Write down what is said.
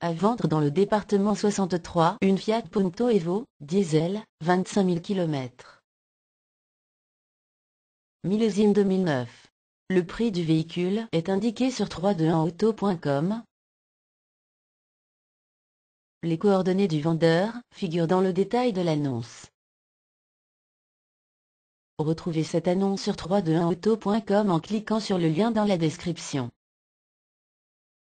À vendre dans le département 63 une Fiat Punto Evo, diesel, 25 000 km. Millésime 2009. Le prix du véhicule est indiqué sur 321auto.com. Les coordonnées du vendeur figurent dans le détail de l'annonce. Retrouvez cette annonce sur 321auto.com en cliquant sur le lien dans la description.